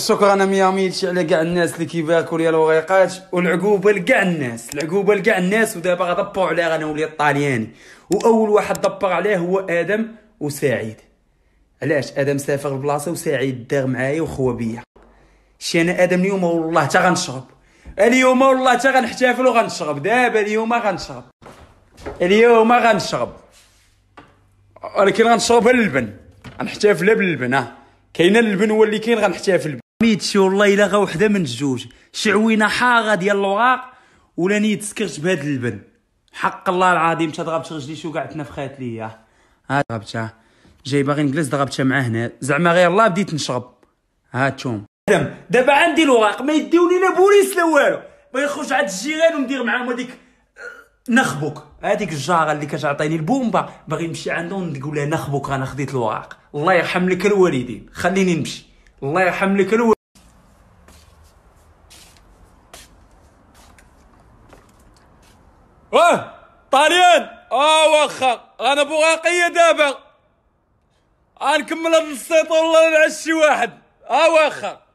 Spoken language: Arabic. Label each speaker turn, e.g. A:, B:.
A: شكرا ميامي على كاع الناس اللي كيباكوا ليا الوريقات والعقوبه لكاع الناس العقوبه لكاع الناس ودابا غضبوا انا غنولي الطالياني واول واحد دبر عليه هو ادم وسعيد علاش ادم سافر لبلاصه وسعيد دار معايا وخوا بيا شي انا ادم اليوم والله حتى غنشرب اليوم والله حتى غنحتفل وغنشرب دابا اليوم غنشرب اليوم غنشرب ولكن غنشرب اللبن غنحتفل باللبن ها كاين اللبن هو اللي كاين غنحتفل ميتشي والله الا غا وحده من الجوج شعوينه حاره ديال الوراق ولا نيت سكرت بهاد اللبن حق الله العظيم تا ضغبت رجلي شو كاع تنفخات ليا ها ضغبتها جاي باغي نجلس ضغبتها مع هنا زعما غير الله بديت نشرب ها توم دابا عندي الوراق ما يديوني لا بوليس لا والو باغي نخرج عند الجيران وندير معاهم هذيك آه، نخبك هذيك الجاره اللي كتعطيني البومبا باغي نمشي عندهم نقول لها نخبك انا خديت الوراق الله يرحم لك الوالدين خليني نمشي الله يرحم لك الو
B: واه طاليان اه, أه، واخا انا بوغاقية دابا غنكمل هاد السيطرة والله نعشي واحد اه واخا